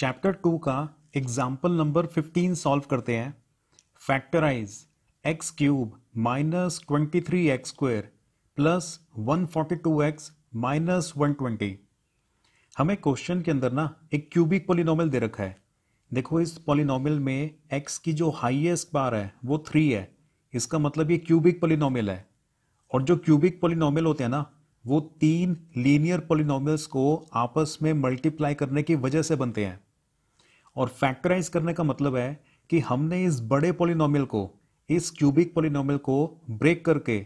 chapter two का example number fifteen solve करते हैं factorise x cube minus twenty three x square plus one forty two x minus one twenty हमें question के अंदर ना एक क्यूबिक पोलिनोमल दे रखा है देखो इस पोलिनोमल में एक्स की जो हाइएस्ट बार है वो थ्री है इसका मतलब ये क्यूबिक पोलिनोमल है और जो क्यूबिक पोलिनोमल होते हैं ना वो तीन लीनियर पोलिनोमल्स को आपस में मल्टीप्लाई करने की वजह से बनते हैं और फैक्टराइज करने का मतलब है कि हमने इस बड़े पोलिनोमियल को इस क्यूबिक पोलिनोमियल को ब्रेक करके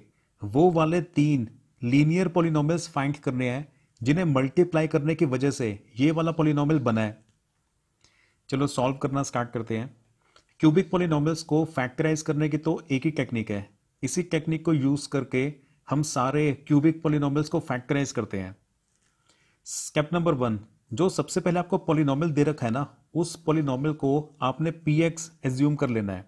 वो वाले तीन लीनियर पोलिनोमियल्स फाइंड करने हैं जिन्हें मल्टीप्लाई करने की वजह से ये वाला पोलिनोमियल बना है चलो सॉल्व करना स्टार्ट करते हैं क्यूबिक पोलिनोमियल्स को फैक्टराइज करने की तो एक ही टेक्निक है इसी टेक्निक को यूज़ करके हम सारे क्यूबिक पोलिनोमियल्स को फैक्टराइज करते हैं स्टेप नंबर वन जो सबसे पहले आपको पोलिनोमियल दे रखा है ना उस पोलिनोमियल को आपने पी एक्स एज्यूम कर लेना है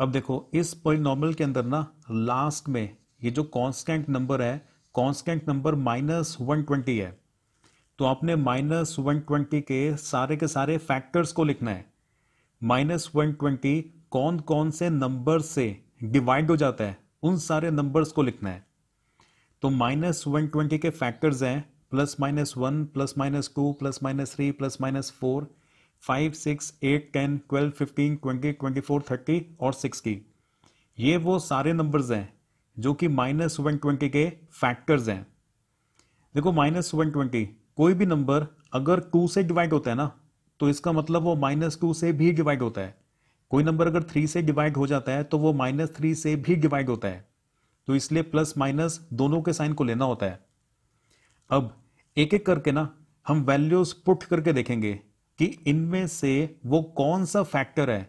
अब देखो इस पोलिनोमियल के अंदर ना लास्ट में ये जो कॉन्स्टेंट नंबर है constant number minus one twenty है तो आपने माइनस वन ट्वेंटी के सारे के सारे फैक्टर्स को लिखना है माइनस वन ट्वेंटी कौन कौन से नंबर से डिवाइड हो जाता है उन सारे नंबर्स को लिखना है तो माइनस वन ट्वेंटी के फैक्टर्स हैं plus minus one plus minus two plus minus three plus minus four five six eight ten twelve fifteen twenty twenty four thirty और सिक्स की ये वो सारे नंबर्स हैं जो कि माइनस वन ट्वेंटी के फैक्टर्स हैं देखो माइनस वन ट्वेंटी कोई भी नंबर अगर टू से डिवाइड होता है ना तो इसका मतलब वो माइनस टू से भी डिवाइड होता है कोई नंबर अगर थ्री से डिवाइड हो जाता है तो वो माइनस थ्री से भी डिवाइड होता है तो इसलिए प्लस माइनस दोनों के साइन को लेना होता है अब एक एक करके ना हम वैल्यूज पुट करके देखेंगे कि इनमें से वो कौन सा फैक्टर है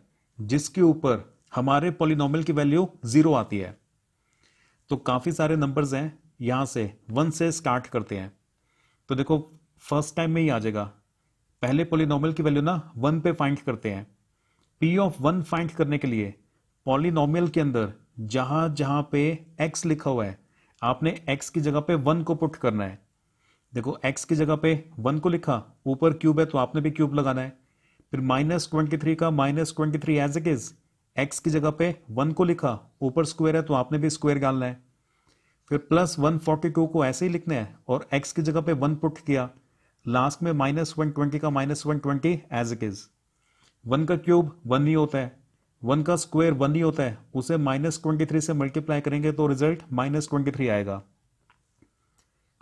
जिसके ऊपर हमारे पॉलिनॉमल की वैल्यू जीरो आती है तो काफ़ी सारे नंबर्स हैं यहां से वन से स्टार्ट करते हैं तो देखो फर्स्ट टाइम में ही आ जाएगा पहले पोलिनोम की वैल्यू ना वन पे फाइंड करते हैं पी ऑफ वन फाइंड करने के लिए पॉलिनॉमियल के अंदर जहां जहां पे एक्स लिखा हुआ है आपने एक्स की जगह पे वन को पुट करना है देखो x की जगह पे वन को लिखा ऊपर क्यूब है तो आपने भी क्यूब लगाना है फिर माइनस ट्वेंटी थ्री का minus twenty three as it is x की जगह पे वन को लिखा ऊपर स्क्वायर है तो आपने भी स्क्वायर डालना है फिर प्लस वन फोर्टी टू को ऐसे ही लिखना है और एक्स की जगह पे वन पुट किया लास्ट में माइनस वन ट्वेंटी का minus one twenty as it is one का क्यूब वन ही होता है वन का स्क्वायर वन ही होता है उसे माइनस ट्वेंटी थ्री से मल्टीप्लाई करेंगे तो रिजल्ट माइनस ट्वेंटी थ्री आएगा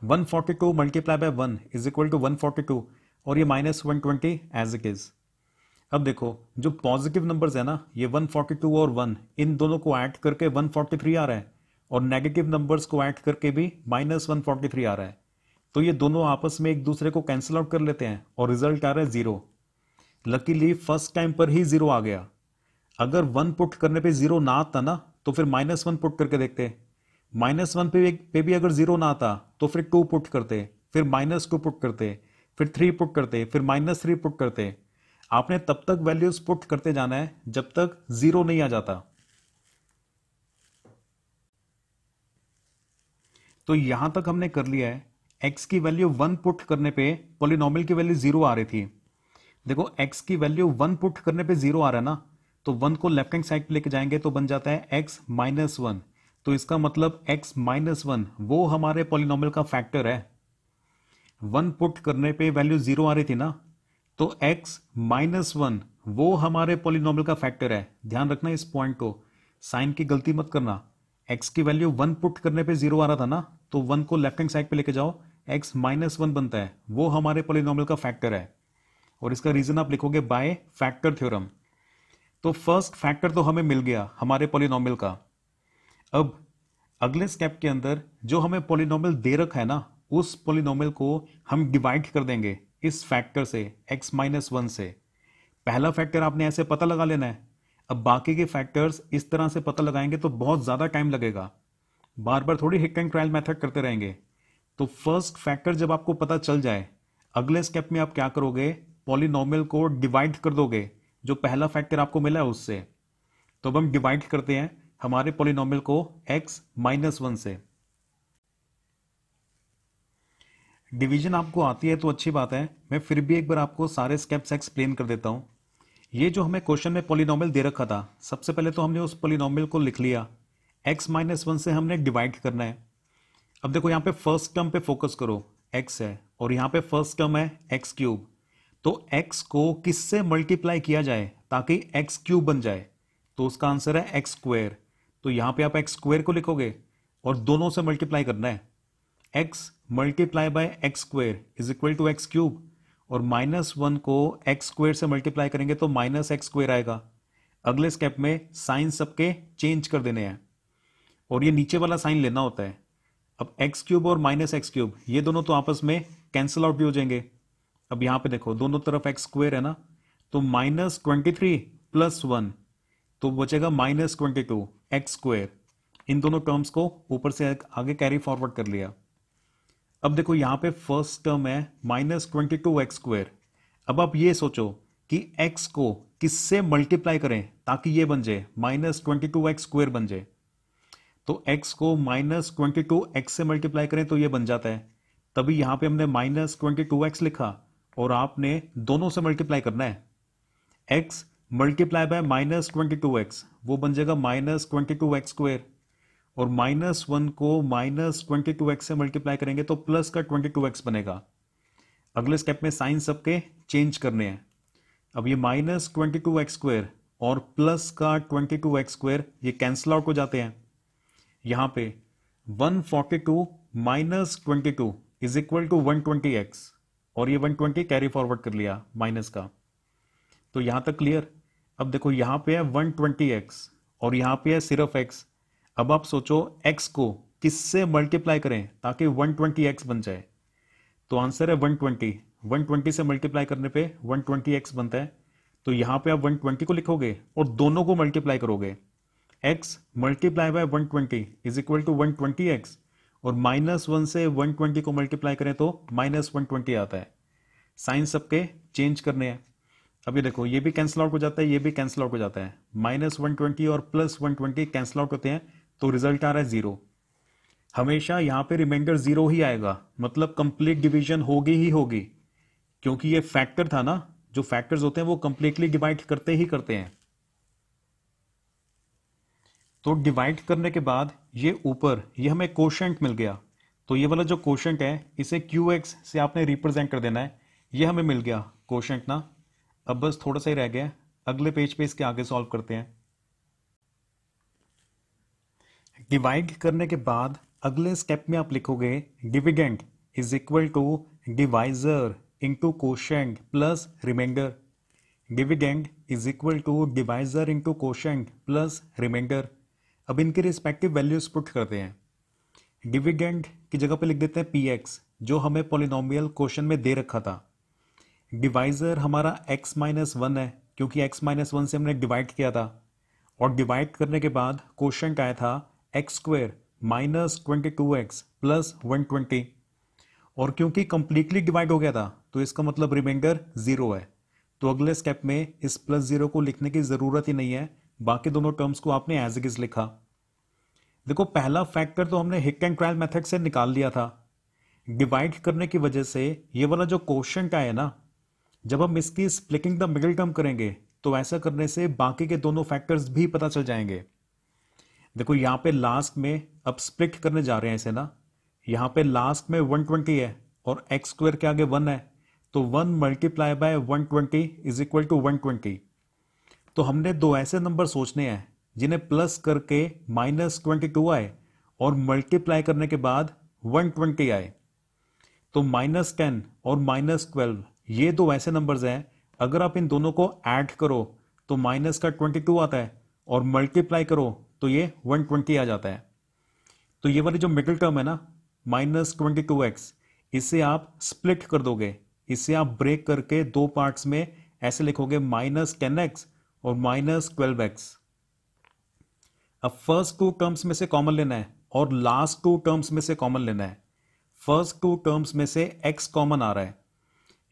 one forty two multiply by one is equal to one forty two और ये minus one twenty as it is अब देखो जो पॉजिटिव नंबर्स है ना ये वन फोर्टी टू और वन इन दोनों को ऐड करके वन फोर्टी थ्री आ रहा है और नेगेटिव नंबर्स को ऐड करके भी माइनस वन फोर्टी थ्री आ रहा है तो ये दोनों आपस में एक दूसरे को कैंसिल आउट कर लेते हैं और रिजल्ट आ रहा है जीरो लकीली फर्स्ट टाइम पर ही जीरो आ गया अगर वन पुट करने पे जीरो ना आता ना तो फिर माइनस वन पुट करके देखते माइनस वन पे पे भी अगर जीरो ना आता तो फिर टू पुट करते फिर माइनस टू पुट करते फिर थ्री पुट करते फिर माइनस थ्री पुट करते आपने तब तक वैल्यूज पुट करते जाना है जब तक जीरो नहीं आ जाता तो यहां तक हमने कर लिया है एक्स की वैल्यू वन पुट करने पे पोलिनोमियल की वैल्यू जीरो आ रही थी देखो एक्स की वैल्यू वन पुट करने पे जीरो आ रहा है ना तो वन को लेफ्ट हैंड साइड पे लेके जाएंगे तो बन जाता है एक्स माइनस वन तो इसका मतलब x माइनस वन वो हमारे पॉलिनॉमल का फैक्टर है वन पुट करने पे वैल्यू जीरो आ रही थी ना तो x माइनस वन वो हमारे पॉलिनॉमल का फैक्टर है ध्यान रखना इस पॉइंट को साइन की गलती मत करना x की वैल्यू वन पुट करने पे जीरो आ रहा था ना तो वन को लेफ्ट हैंड साइड पे लेके जाओ x माइनस वन बनता है वो हमारे पॉलिनॉमल का फैक्टर है और इसका रीजन आप लिखोगे बाय फैक्टर थ्योरम तो फर्स्ट फैक्टर तो हमें मिल गया हमारे पॉलिनॉमल का अब अगले स्टेप के अंदर जो हमें पोलिनोमल दे रखा है ना उस पोलिनोमल को हम डिवाइड कर देंगे इस फैक्टर से x माइनस वन से पहला फैक्टर आपने ऐसे पता लगा लेना है अब बाकी के फैक्टर्स इस तरह से पता लगाएंगे तो बहुत ज़्यादा टाइम लगेगा बार बार थोड़ी हिट एंड ट्रायल मेथड करते रहेंगे तो फर्स्ट फैक्टर जब आपको पता चल जाए अगले स्टेप में आप क्या करोगे पॉलिनोमियल को डिवाइड कर दोगे जो पहला फैक्टर आपको मिला है उससे तो अब हम डिवाइड करते हैं हमारे पोलिनोमियल को एक्स माइनस वन से डिवीजन आपको आती है तो अच्छी बात है मैं फिर भी एक बार आपको सारे स्टेप्स एक्सप्लेन कर देता हूँ ये जो हमें क्वेश्चन में पोलिनोमियल दे रखा था सबसे पहले तो हमने उस पोलिनोमियल को लिख लिया एक्स माइनस वन से हमने डिवाइड करना है अब देखो यहाँ पे फर्स्ट टर्म पे फोकस करो एक्स है और यहाँ पे फर्स्ट टर्म है एक्स क्यूब तो एक्स को किससे मल्टीप्लाई किया जाए ताकि एक्स क्यूब बन जाए तो उसका आंसर है एक्स स्क्वेयर तो यहां पे आप एक्स स्क्वेयर को लिखोगे और दोनों से मल्टीप्लाई करना है x multiply by x square is equal to x cube और माइनस वन को एक्स स्क्वेयर से मल्टीप्लाई करेंगे तो माइनस एक्स स्क्वेयर आएगा अगले स्टेप में साइन सबके चेंज कर देने हैं और ये नीचे वाला साइन लेना होता है अब एक्स क्यूब और माइनस एक्स क्यूब ये दोनों तो आपस में कैंसिल आउट भी हो जाएंगे अब यहां पे देखो दोनों तरफ एक्स स्क्वेयर है ना तो minus twenty three plus one तो बचेगा minus twenty two x square इन दोनों टर्म्स को ऊपर से आगे कैरी फॉरवर्ड कर लिया अब देखो यहां पे फर्स्ट टर्म है minus twenty two x square अब आप ये सोचो कि एक्स को किससे मल्टीप्लाई करें ताकि ये बन जाए minus twenty two x square बन जाए तो एक्स को माइनस ट्वेंटी टू एक्स से मल्टीप्लाई करें तो ये बन जाता है तभी यहां पे हमने माइनस ट्वेंटी टू एक्स लिखा और आपने दोनों से मल्टीप्लाई करना है x multiply by minus twenty two x वो बन जाएगा minus twenty two x square और माइनस वन को माइनस ट्वेंटी टू एक्स से मल्टीप्लाई करेंगे तो प्लस का ट्वेंटी टू एक्स बनेगा अगले स्टेप में साइन सबके चेंज करने हैं अब ये minus twenty two x square और प्लस का ट्वेंटी टू एक्स स्क्वेयर ये कैंसिल आउट हो जाते हैं यहाँ पे one forty two minus twenty two is equal to one twenty x और ये वन ट्वेंटी कैरी फॉरवर्ड कर लिया माइनस का तो यहाँ तक क्लियर अब देखो यहाँ पे है वन ट्वेंटी एक्स और यहाँ पे है सिर्फ एक्स अब आप सोचो एक्स को किससे मल्टीप्लाई करें ताकि वन ट्वेंटी एक्स बन जाए तो आंसर है वन ट्वेंटी वन ट्वेंटी से मल्टीप्लाई करने पे वन ट्वेंटी एक्स बनता है तो यहाँ पे आप वन ट्वेंटी को लिखोगे और दोनों को मल्टीप्लाई करोगे x multiply by one twenty is equal to one twenty x और माइनस वन से वन ट्वेंटी को मल्टीप्लाई करें तो माइनस वन ट्वेंटी आता है साइन सबके चेंज करने हैं अभी देखो ये भी कैंसिल आउट हो जाता है ये भी कैंसिल आउट हो जाता है माइनस वन ट्वेंटी और plus one twenty cancel out होते हैं तो रिजल्ट आ रहा है जीरो हमेशा यहाँ पे रिमाइंडर जीरो ही आएगा मतलब कंप्लीट डिवीजन होगी ही होगी क्योंकि ये फैक्टर था ना जो फैक्टर्स होते हैं वो कंप्लीटली डिवाइड करते ही करते हैं तो डिवाइड करने के बाद ये ऊपर ये हमें कोशेंट मिल गया तो ये वाला जो कोशेंट है इसे क्यू एक्स से आपने रिप्रेजेंट कर देना है ये हमें मिल गया कोशेंट ना अब बस थोड़ा सा ही रह गया अगले पेज पे इसके आगे सॉल्व करते हैं डिवाइड करने के बाद अगले स्टेप में आप लिखोगे dividend is equal to divisor into quotient plus remainder dividend is equal to divisor into quotient plus remainder अब इनके रिस्पेक्टिव वैल्यूज पुट करते हैं डिविडेंट की जगह पे लिख देते हैं पी एक्स जो हमें पोलिनोमियल क्वेश्चन में दे रखा था डिवाइज़र हमारा x माइनस वन है क्योंकि x माइनस वन से हमने डिवाइड किया था और डिवाइड करने के बाद क्वेश्चन आया था x square minus twenty two x plus one twenty और क्योंकि कंप्लीटली डिवाइड हो गया था तो इसका मतलब रिमाइंडर ज़ीरो है तो अगले स्टेप में इस प्लस ज़ीरो को लिखने की ज़रूरत ही नहीं है बाकी दोनों टर्म्स को आपने एज इज़ लिखा देखो पहला फैक्टर तो हमने हिक एंड ट्रायल मेथड से निकाल लिया था डिवाइड करने की वजह से ये वाला जो क्वेश्चन का है ना जब हम इसकी स्प्लिटिंग द मिडिल टर्म करेंगे तो ऐसा करने से बाकी के दोनों फैक्टर्स भी पता चल जाएंगे देखो यहां पे लास्ट में अब स्प्लिट करने जा रहे हैं इसे ना यहाँ पे लास्ट में वन ट्वेंटी है और एक्स स्क्वायर के आगे वन है तो one multiply by one twenty is equal to one twenty तो हमने दो ऐसे नंबर सोचने हैं जिन्हें प्लस करके माइनस ट्वेंटी टू आए और मल्टीप्लाई करने के बाद वन ट्वेंटी आए तो माइनस टेन और माइनस ट्वेल्व ये दो ऐसे नंबर्स हैं अगर आप इन दोनों को ऐड करो तो माइनस का ट्वेंटी टू आता है और मल्टीप्लाई करो तो ये वन ट्वेंटी आ जाता है तो ये वाली जो मिडिल टर्म है ना माइनस ट्वेंटी टू एक्स इसे आप स्प्लिट कर दोगे इसे आप ब्रेक करके दो पार्ट्स में ऐसे लिखोगे माइनस टेन एक्स और माइनस ट्वेल्व एक्स अब फर्स्ट टू टर्म्स में से कॉमन लेना है और लास्ट टू टर्म्स में से कॉमन लेना है फर्स्ट टू टर्म्स में से एक्स कॉमन आ रहा है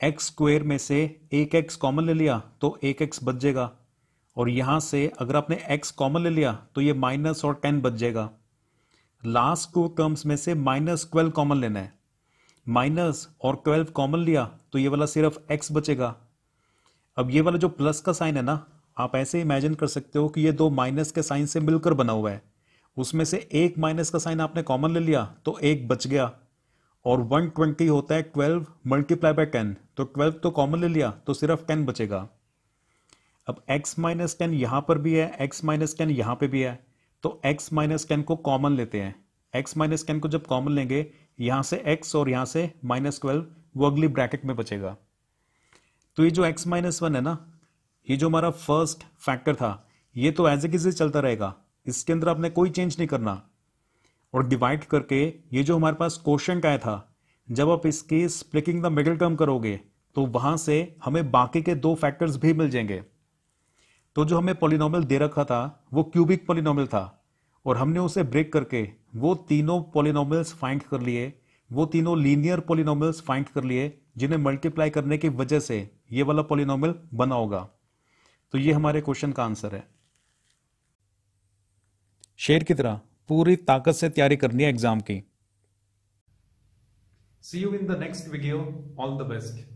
एक्स स्क्वेयर में से एक एक्स कॉमन ले लिया तो एक एक्स बच जाएगा और यहाँ से अगर आपने एक्स कॉमन ले लिया तो ये माइनस और टेन बच जाएगा लास्ट को टर्म्स में से माइनस ट्वेल्व कॉमन लेना है माइनस और ट्वेल्व कॉमन लिया तो ये वाला सिर्फ एक्स बचेगा अब ये वाला जो प्लस का साइन है ना आप ऐसे इमेजिन कर सकते हो कि ये दो माइनस के साइन से मिलकर बना हुआ है उसमें से एक माइनस का साइन आपने कॉमन ले लिया तो एक बच गया और 120 होता है 12 मल्टीप्लाई बाय 10 तो 12 तो कॉमन ले लिया तो सिर्फ 10 बचेगा अब x माइनस टेन यहां पर भी है x माइनस टेन यहां पर भी है तो x माइनस टेन को कॉमन लेते हैं x माइनस टेन को जब कॉमन लेंगे यहां से x और यहां से माइनस ट्वेल्व वो अगली ब्रैकेट में बचेगा तो ये जो x माइनस वन है ना ये जो हमारा फर्स्ट फैक्टर था ये तो एज ए किसी चलता रहेगा इसके अंदर आपने कोई चेंज नहीं करना और डिवाइड करके ये जो हमारे पास क्वेश्चन आया था जब आप इसकी स्प्लिकिंग द मिडिल टर्म करोगे तो वहां से हमें बाकी के दो फैक्टर्स भी मिल जाएंगे तो जो हमें पोलिनोमल दे रखा था वो क्यूबिक पोलिनोमल था और हमने उसे ब्रेक करके वो तीनों पोलिनोमल्स फाइंड कर लिए वो तीनों लीनियर पोलिनोमल्स फाइंड कर लिए जिन्हें मल्टीप्लाई करने की वजह से ये वाला पोलिनोमल बना होगा तो ये हमारे क्वेश्चन का आंसर है शेर की तरह पूरी ताकत से तैयारी करनी है एग्जाम की see you in the next video all the best